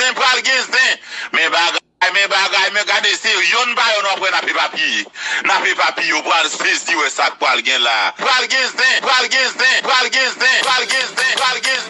Mwen bagay, mwen bagay, mwen gade se Yon bayo nou kwen api papi Napi papi yon pou al spes di we sak pou al gen la Pou al gen zden, pou al gen zden, pou al gen zden, pou al gen zden, pou al gen zden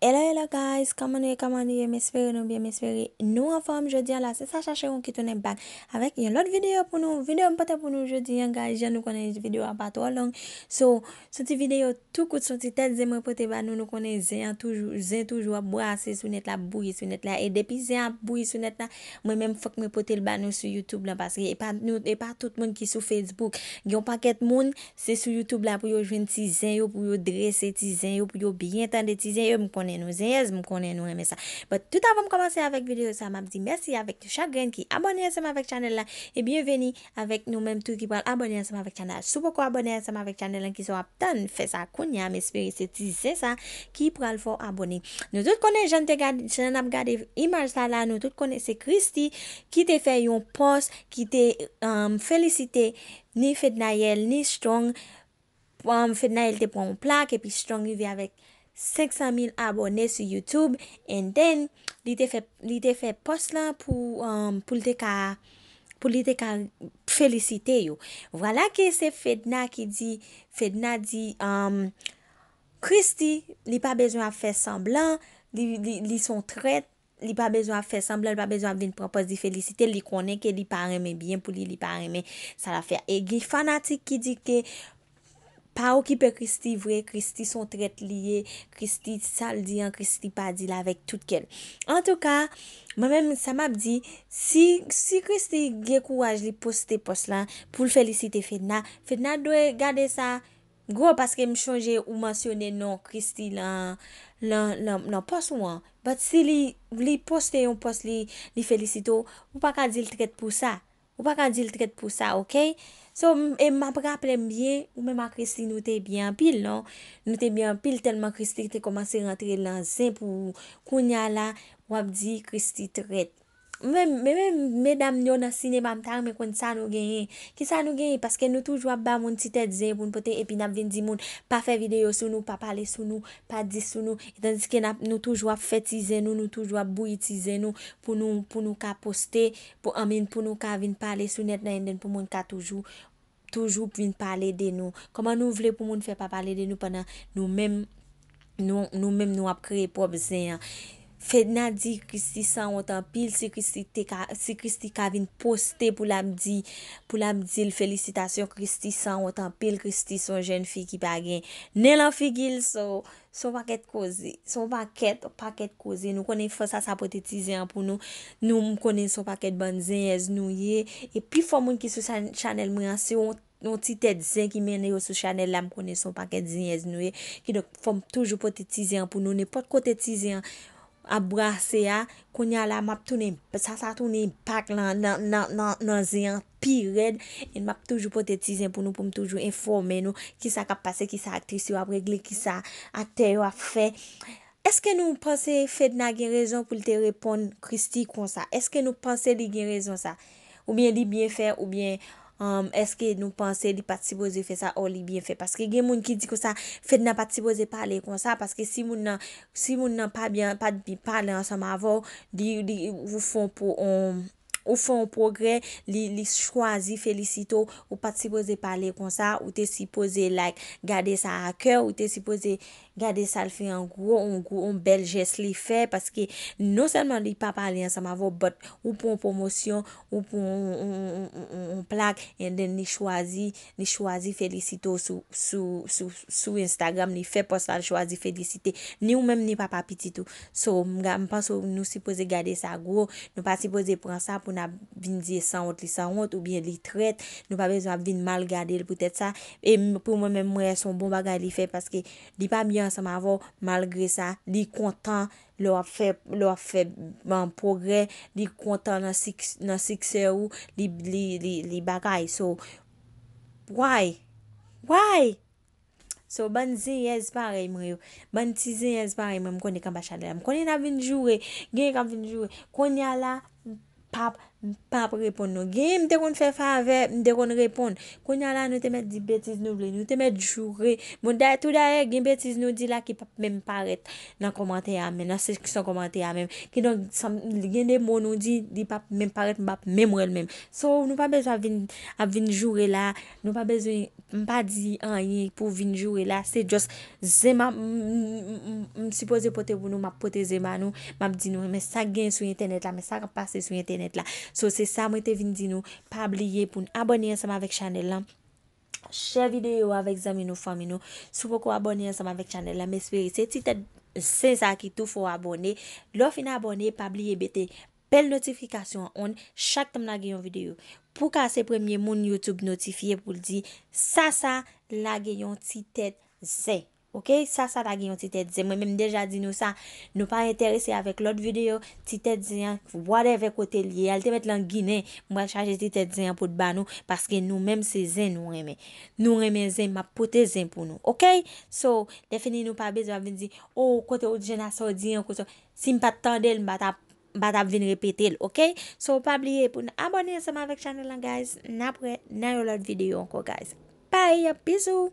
E la e la guys, kaman e, kaman e, mespere nou, bie mespere nou an fòm jodi an la, se sa chache yon ki tounen bak. Avèk, yon lot videyo pou nou, videyo mpote pou nou jodi an guys, yon nou konen videyo an bato an lang. So, soti videyo, tout kout soti tel zem mpote ba nou, nou konen zè an toujou, zè an toujou a brase sou net la, bouye sou net la. E depi zè an bouye sou net la, mwen mèm fòk mpote l ban nou sou Youtube la, paske yon e e pa tout moun ki sou Facebook. Yon pa ket moun, se sou Youtube la pou yo jwen ti zè yo, pou yo dresse ti zè yo, pou yo biyentande ti zè yo. Nou zeyez moun konen nou reme sa But tout avon komanse avèk videyo sa Mab di mersi avèk chakren ki abonye anseman avèk chanel la E byenveni avèk nou menm tou ki pral abonye anseman avèk chanel la Sou poko abonye anseman avèk chanel la Ki sou ap tan fè sa konya Mè spiri se ti se sa ki pral fò abonye Nou tout konen jan te gade Jan ap gade imar sa la Nou tout konen se kristi Ki te fè yon pos Ki te um, fèlicite Ni fèd na yel ni strong um, Fèd na yel te pran plak E pi strong yu vi avèk 500.000 abonè sè YouTube, en den, li te fè post la um, pou li te ka felisite yo. Vwala ke se Fedna ki di, Fedna di, um, Christi, li pa bezon a fè semblan, li son tret, li pa bezon a fè semblan, li pa bezon a vèn propos di felisite, li konen ke li paremè byen pou li li paremè, sa la fè. E gil fanatik ki di ke, Pa ou ki pe Kristi vwe, Kristi son tret liye, Kristi sal di an, Kristi pa di la vek tout ken. En tou ka, mwen mèm sa map di, si Kristi gye kouaj li poste post la pou l felisite Fedna, Fedna dwe gade sa gro paske m chanje ou mansyone nan Kristi lan post wan. Bat si li poste ou post li felisite ou pa ka di l tret pou sa. Ou pa kan di l tret pou sa, ok? So, e mapra plem bye, ou men ma Kristi nou te byan pil, non? Nou te byan pil, telman Kristi te komanse rentre lanzen pou kounya la wap di Kristi tret. Mwen mwen medan mnyon nan sinye bantan mwen konti sa nou genye. Ki sa nou genye? Paske nou toujwa ba mwen titet zen pou mwen poten epi nap vin di mwen pa fe video sou nou, pa pale sou nou, pa di sou nou. Etan di ki nou toujwa fetize nou, nou toujwa bouyize nou pou nou ka poste. Po amene pou nou ka vin pale sou net nan yenden pou mwen ka toujwa. Toujwa vin pale de nou. Koman nou vle pou mwen fe pa pale de nou panen nou men nou ap kre pou obzen ya. Fè nan di kristi san wotan pil, se kristi kavin poste pou la mdi, pou la mdi l felicitasyon kristi san wotan pil, kristi son jen fi ki bagen. Ne lan fi gil sou, sou paket kozi, sou paket paket kozi, nou konen fosa sa potetizyan pou nou, nou mkonen sou paket ban zin yez nou ye. E pi fò moun ki sou chanel mwen, se yon titet zin ki men yo sou chanel la mkonen sou paket zin yez nou ye, ki fòm toujou potetizyan pou nou, ne potetizyan pou nou. abrase a, konya la map toune, sa sa toune impak lan nan zyan pi red en map toujou potetizen pou nou pou m toujou informe nou, ki sa kap pase ki sa aktrisyo ap regle, ki sa akteyo ap fe, eske nou panse fedna gen rezon pou lte repon kristi kon sa, eske nou panse li gen rezon sa, ou bien li bien fe, ou bien Um, eske nou panse di pat sipoze fe sa ou li byen fe paske gen moun ki di kon sa fet nan pat sipoze pale kon sa paske si moun nan si moun nan pa bian pat bi pale ansam avon di di vou fon pou on um, ou fè ou progrè, li chwazi felisito, ou pa te sipoze pale kon sa, ou te sipoze like gade sa akè, ou te sipoze gade sa l fè an gwo, an gwo an bel jes li fè, paske nou sèlman li pa pale an sa ma vò, but ou pou an promosyon, ou pou an plak, en den li chwazi, li chwazi felisito sou, sou, sou Instagram, li fè po sa l chwazi felisite ni ou mèm ni pa pa pititou sou, mga, mpansou, nou sipoze gade sa gwo, nou pa sipoze pran sa pou a vin diye sanwote li sanwote ou bin li trete. Nou pa bezwa vin malgade li pwetet sa. E pou mwen men mwen son bon bagay li fe paske li pa byan sa ma avon malgre sa. Li kontan lo a feb an progre. Li kontan nan sikse ou li bagay. So, why? Why? So, ban zin yez parem reyo. Ban ti zin yez parem reyo. Mkwene kan pa chade la. Mkwene nan vin jure. Gen kan vin jure. Mkwene la... top Mpap repon nou. Gen, mte kon fè fè avè, mte kon repon. Konya la, nou te met di betiz nou ble. Nou te met jure. Mwen daye, tou daye, gen betiz nou di la ki pap men paret nan komante ya men. Nan se skis an komante ya men. Ki don, gen de moun nou di, di pap men paret, mbap memwèl men. So, nou pa bezwen ap vin jure la. Nou pa bezwen, mpa di anye pou vin jure la. Se jos, zema, msipoze pote pou nou, mpote zema nou. Mpap di nou, msak gen sou internet la, msak ap pase sou internet la. So se sa mwen te vin di nou, pa bliye pou n abonye yon seman vek chanel la. Che videyo avek zami nou, fami nou. Sou poko abonye yon seman vek chanel la. Mè spiri se ti tet zè sa ki tou fò abonye. Lò fin abonye, pa bliye bete bel notifikasyon on chak tem la geyon videyo. Pou ka se premye moun Youtube notifiye pou l di, sa sa la geyon ti tet zè. Ok, sa sa ta gen yon titet zen. Mwen menm deja di nou sa nou pa enterese avek lout videyo titet zen whatever kote liye. Alte met lan gine mwen chaje titet zen pou dba nou paske nou menm se zen nou reme. Nou reme zen, ma pote zen pou nou. Ok, so defini nou pa bezo aven di, ou kote ou jen aso diyon koso, si mpa tande l, bat ap vin repete l. Ok, so pa bliye pou nou abone yon seman aven chanel an, guys. Napre, nan yon lout videyo anko, guys. Bye, bisou.